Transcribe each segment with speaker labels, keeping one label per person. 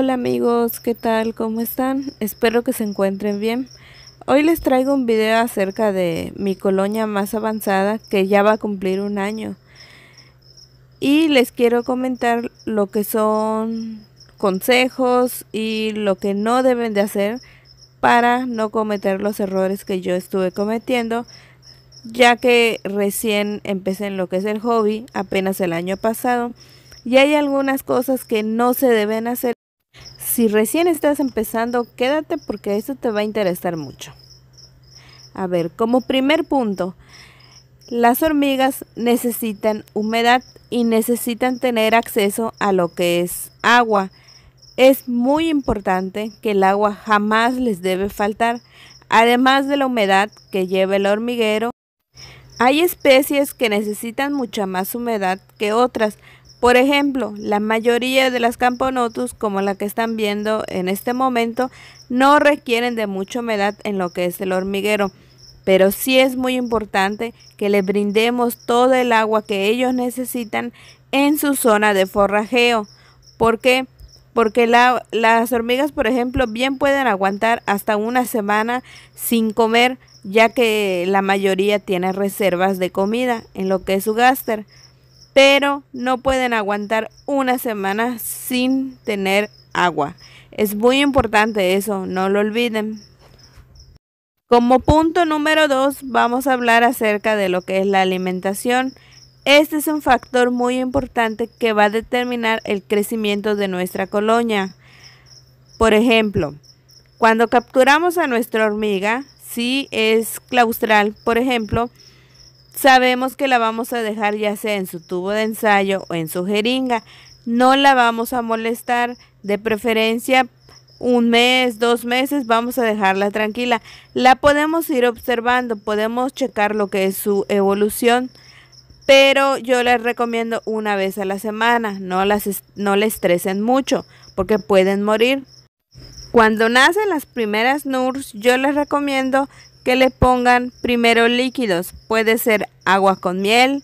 Speaker 1: Hola amigos, ¿qué tal? ¿Cómo están? Espero que se encuentren bien. Hoy les traigo un video acerca de mi colonia más avanzada que ya va a cumplir un año. Y les quiero comentar lo que son consejos y lo que no deben de hacer para no cometer los errores que yo estuve cometiendo, ya que recién empecé en lo que es el hobby, apenas el año pasado, y hay algunas cosas que no se deben hacer si recién estás empezando, quédate porque esto te va a interesar mucho. A ver, como primer punto, las hormigas necesitan humedad y necesitan tener acceso a lo que es agua. Es muy importante que el agua jamás les debe faltar, además de la humedad que lleva el hormiguero. Hay especies que necesitan mucha más humedad que otras, por ejemplo, la mayoría de las Camponotus, como la que están viendo en este momento, no requieren de mucha humedad en lo que es el hormiguero, pero sí es muy importante que le brindemos todo el agua que ellos necesitan en su zona de forrajeo. ¿Por qué? Porque las hormigas, por ejemplo, bien pueden aguantar hasta una semana sin comer, ya que la mayoría tiene reservas de comida en lo que es su gáster pero no pueden aguantar una semana sin tener agua. Es muy importante eso, no lo olviden. Como punto número 2 vamos a hablar acerca de lo que es la alimentación. Este es un factor muy importante que va a determinar el crecimiento de nuestra colonia. Por ejemplo, cuando capturamos a nuestra hormiga, si es claustral, por ejemplo, Sabemos que la vamos a dejar ya sea en su tubo de ensayo o en su jeringa. No la vamos a molestar, de preferencia un mes, dos meses, vamos a dejarla tranquila. La podemos ir observando, podemos checar lo que es su evolución, pero yo les recomiendo una vez a la semana, no, las, no estresen mucho porque pueden morir. Cuando nacen las primeras NURS, yo les recomiendo le pongan primero líquidos. Puede ser agua con miel,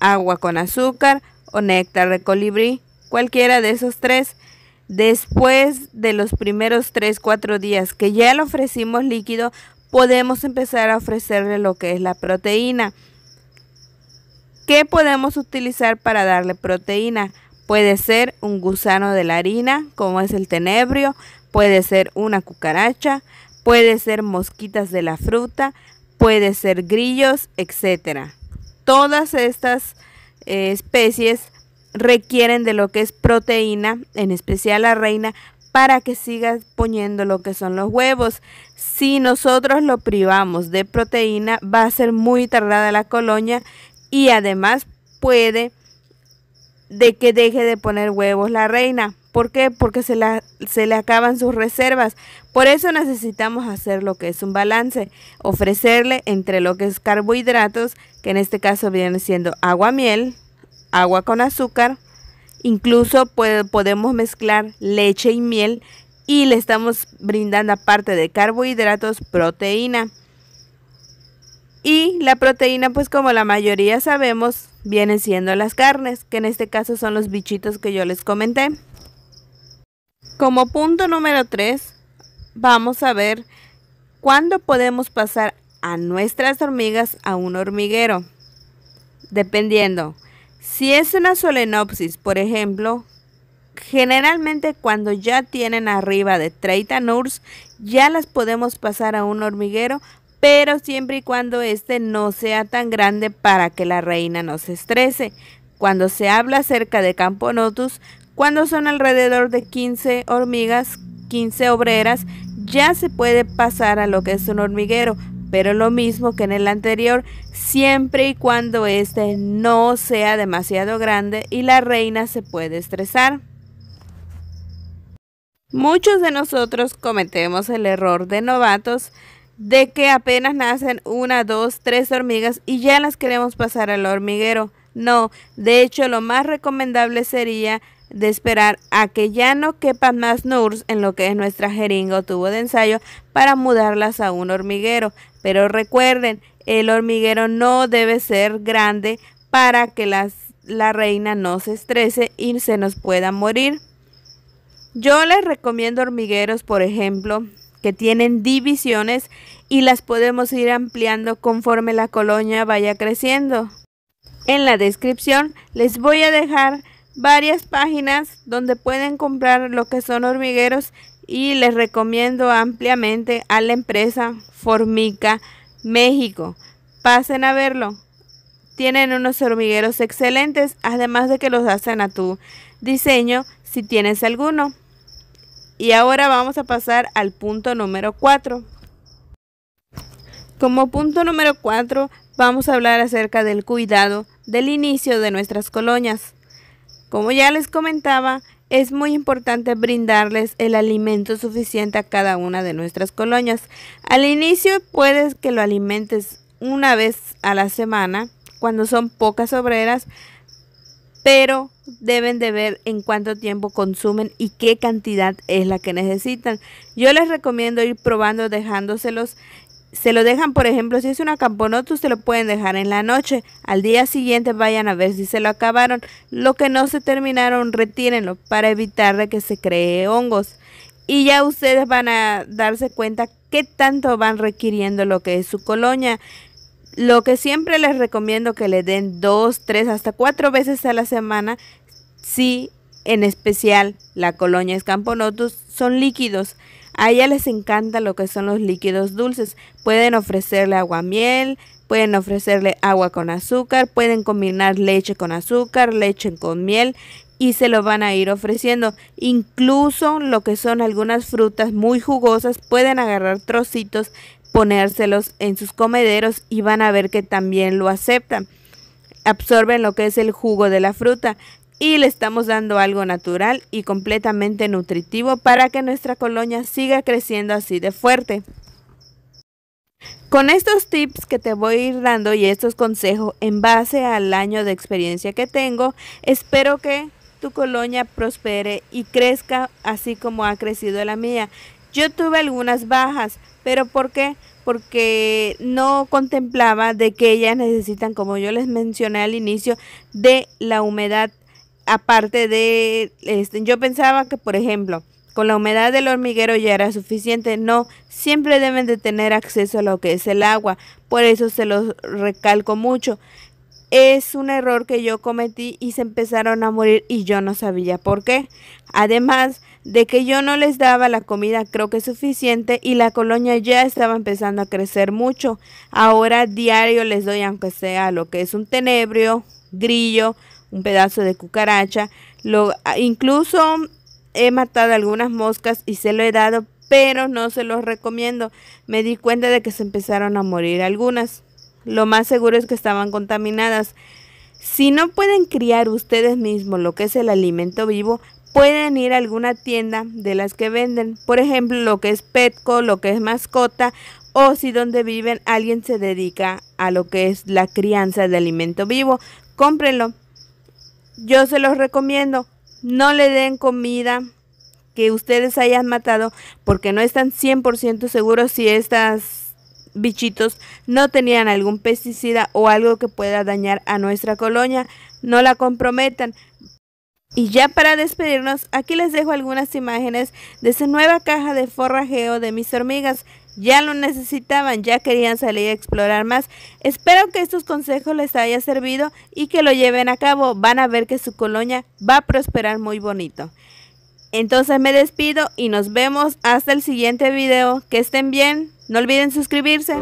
Speaker 1: agua con azúcar o néctar de colibrí, cualquiera de esos tres. Después de los primeros 3-4 días que ya le ofrecimos líquido, podemos empezar a ofrecerle lo que es la proteína. ¿Qué podemos utilizar para darle proteína? Puede ser un gusano de la harina, como es el tenebrio, puede ser una cucaracha, puede ser mosquitas de la fruta, puede ser grillos, etcétera. Todas estas eh, especies requieren de lo que es proteína, en especial la reina, para que siga poniendo lo que son los huevos. Si nosotros lo privamos de proteína, va a ser muy tardada la colonia y además puede de que deje de poner huevos la reina. ¿Por qué? Porque se, le acaban sus reservas. Por eso necesitamos hacer lo que es un balance, ofrecerle entre lo que es carbohidratos, que en este caso viene siendo agua miel, agua con azúcar, incluso podemos mezclar leche y miel y le estamos brindando aparte de carbohidratos proteína. Y la proteína, pues como la mayoría sabemos, viene siendo las carnes, que en este caso son los bichitos que yo les comenté. Como punto número 3, vamos a ver cuándo podemos pasar a nuestras hormigas a un hormiguero. Dependiendo, si es una solenopsis, por ejemplo, generalmente cuando ya tienen arriba de 30 NURS, ya las podemos pasar a un hormiguero pero siempre y cuando este no sea tan grande para que la reina no se estrese. Cuando se habla acerca de Camponotus, cuando son alrededor de 15 hormigas, 15 obreras, ya se puede pasar a lo que es un hormiguero, pero lo mismo que en el anterior, siempre y cuando este no sea demasiado grande y la reina se puede estresar. Muchos de nosotros cometemos el error de novatos de que apenas nacen una, dos, tres hormigas y ya las queremos pasar al hormiguero. No, de hecho lo más recomendable sería de esperar a que ya no quepan más NURS en lo que es nuestra jeringa o tubo de ensayo para mudarlas a un hormiguero. Pero recuerden, el hormiguero no debe ser grande para que las, la reina no se estrese y se nos pueda morir. Yo les recomiendo hormigueros, por ejemplo, que tienen divisiones y las podemos ir ampliando conforme la colonia vaya creciendo. En la descripción les voy a dejar varias páginas donde pueden comprar lo que son hormigueros y les recomiendo ampliamente a la empresa Formica México. Pasen a verlo. Tienen unos hormigueros excelentes, además de que los hacen a tu diseño si tienes alguno. Y ahora vamos a pasar al punto número 4. Como punto número 4 vamos a hablar acerca del cuidado del inicio de nuestras colonias. Como ya les comentaba, es muy importante brindarles el alimento suficiente a cada una de nuestras colonias. Al inicio puedes que lo alimentes una vez a la semana, cuando son pocas obreras, pero deben de ver en cuánto tiempo consumen y qué cantidad es la que necesitan. Yo les recomiendo ir probando dejándoselos. Se lo dejan, por ejemplo, si es una camponotus, se lo pueden dejar en la noche. Al día siguiente vayan a ver si se lo acabaron. Lo que no se terminaron, retírenlo para evitar que se cree hongos. Y ya ustedes van a darse cuenta qué tanto van requiriendo lo que es su colonia. Lo que siempre les recomiendo que le den dos, tres, hasta cuatro veces a la semana, si en especial la colonia Scamponotus son líquidos. A ella les encanta lo que son los líquidos dulces. Pueden ofrecerle agua miel, pueden ofrecerle agua con azúcar, pueden combinar leche con azúcar, leche con miel y se lo van a ir ofreciendo. Incluso lo que son algunas frutas muy jugosas, pueden agarrar trocitos ponérselos en sus comederos y van a ver que también lo aceptan. Absorben lo que es el jugo de la fruta y le estamos dando algo natural y completamente nutritivo para que nuestra colonia siga creciendo así de fuerte. Con estos tips que te voy a ir dando y estos consejos en base al año de experiencia que tengo, espero que tu colonia prospere y crezca así como ha crecido la mía. Yo tuve algunas bajas, pero ¿por qué? Porque no contemplaba de que ellas necesitan, como yo les mencioné al inicio, de la humedad. Aparte de, este, yo pensaba que, por ejemplo, con la humedad del hormiguero ya era suficiente. No, siempre deben de tener acceso a lo que es el agua. Por eso se los recalco mucho. Es un error que yo cometí y se empezaron a morir y yo no sabía por qué. Además, de que yo no les daba la comida creo que suficiente y la colonia ya estaba empezando a crecer mucho. Ahora diario les doy aunque sea lo que es un tenebrio, grillo, un pedazo de cucaracha, lo, incluso he matado algunas moscas y se lo he dado, pero no se los recomiendo. Me di cuenta de que se empezaron a morir algunas. Lo más seguro es que estaban contaminadas. Si no pueden criar ustedes mismos lo que es el alimento vivo, pueden ir a alguna tienda de las que venden, por ejemplo, lo que es Petco, lo que es mascota, o si donde viven alguien se dedica a lo que es la crianza de alimento vivo, cómprenlo. Yo se los recomiendo, no le den comida que ustedes hayan matado porque no están 100% seguros si estas bichitos no tenían algún pesticida o algo que pueda dañar a nuestra colonia. No la comprometan. Y ya para despedirnos, aquí les dejo algunas imágenes de esa nueva caja de forrajeo de mis hormigas. Ya lo necesitaban, ya querían salir a explorar más. Espero que estos consejos les haya servido y que lo lleven a cabo. Van a ver que su colonia va a prosperar muy bonito. Entonces me despido y nos vemos hasta el siguiente video. Que estén bien. No olviden suscribirse.